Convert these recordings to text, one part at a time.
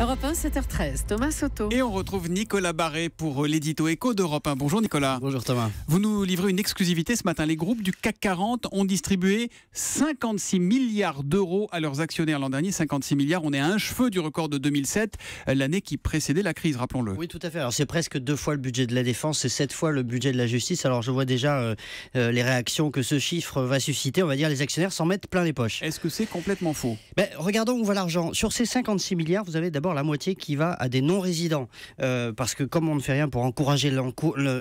Europe 1, 7h13, Thomas Soto. Et on retrouve Nicolas Barré pour euh, l'édito écho d'Europe 1. Bonjour Nicolas. Bonjour Thomas. Vous nous livrez une exclusivité ce matin. Les groupes du CAC 40 ont distribué 56 milliards d'euros à leurs actionnaires l'an dernier. 56 milliards, on est à un cheveu du record de 2007, euh, l'année qui précédait la crise, rappelons-le. Oui, tout à fait. Alors c'est presque deux fois le budget de la défense c'est sept fois le budget de la justice. Alors je vois déjà euh, les réactions que ce chiffre va susciter. On va dire les actionnaires s'en mettent plein les poches. Est-ce que c'est complètement faux ben, Regardons où va l'argent. Sur ces 56 milliards, vous avez d'abord la moitié qui va à des non-résidents. Euh, parce que comme on ne fait rien pour encourager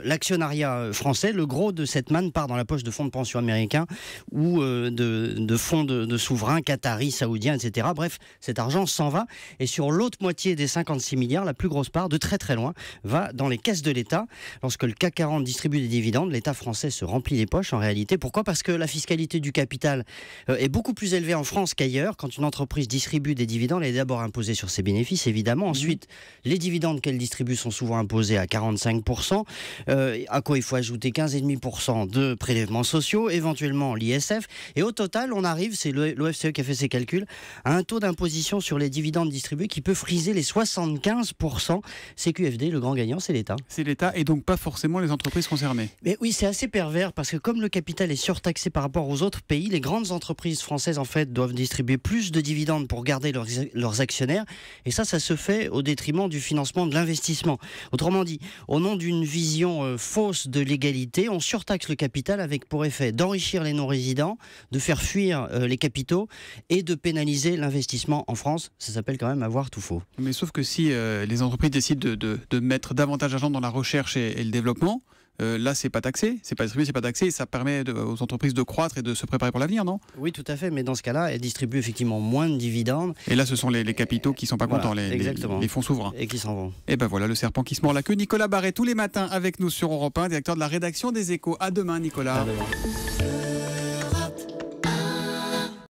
l'actionnariat euh, français, le gros de cette manne part dans la poche de fonds de pension américains ou euh, de, fonds de, souverains qataris, saoudiens, etc. Bref, cet argent s'en va. Et sur l'autre moitié des 56 milliards, la plus grosse part, de très très loin, va dans les caisses de l'État. Lorsque le CAC 40 distribue des dividendes, l'État français se remplit les poches en réalité. Pourquoi Parce que la fiscalité du capital est beaucoup plus élevée en France qu'ailleurs. Quand une entreprise distribue des dividendes, elle est d'abord imposée sur ses bénéfices évidemment. Mhm. Ensuite, les dividendes qu'elle distribue sont souvent imposés à 45%, euh, à quoi il faut ajouter 15,5% de prélèvements sociaux, éventuellement l'ISF. Et au total, on arrive, c'est l'OFCE qui a fait ses calculs, à un taux d'imposition sur les dividendes distribués qui peut friser les 75%. c'est qfd le grand gagnant, c'est l'État. C'est l'État et donc pas forcément les entreprises concernées. Mais oui, c'est assez pervers parce que comme le capital est surtaxé par rapport aux autres pays, les grandes entreprises françaises en fait doivent distribuer plus de dividendes pour garder leurs, leurs actionnaires. Et ça, ça se fait au détriment du financement de l'investissement. Autrement dit, au nom d'une vision euh, fausse de l'égalité, on surtaxe le capital avec pour effet d'enrichir les non-résidents, de faire fuir euh, les capitaux et de pénaliser l'investissement en France. Ça s'appelle quand même avoir tout faux. Mais sauf que si euh, les entreprises décident de, mettre davantage d'argent dans la recherche et le développement, euh, là, c'est pas taxé, c'est pas distribué, c'est pas taxé, et ça permet aux entreprises de croître et de se préparer pour l'avenir, non Oui, tout à fait, mais dans ce cas-là, elles distribuent effectivement moins de dividendes. Et là, ce sont les, capitaux qui sont pas contents, les, fonds souverains. Et qui s'en vont. Et eh ben voilà, le serpent qui se mord la queue. Nicolas Barret, tous les matins avec nous sur Europe 1, directeur de la rédaction des Échos. À demain, Nicolas.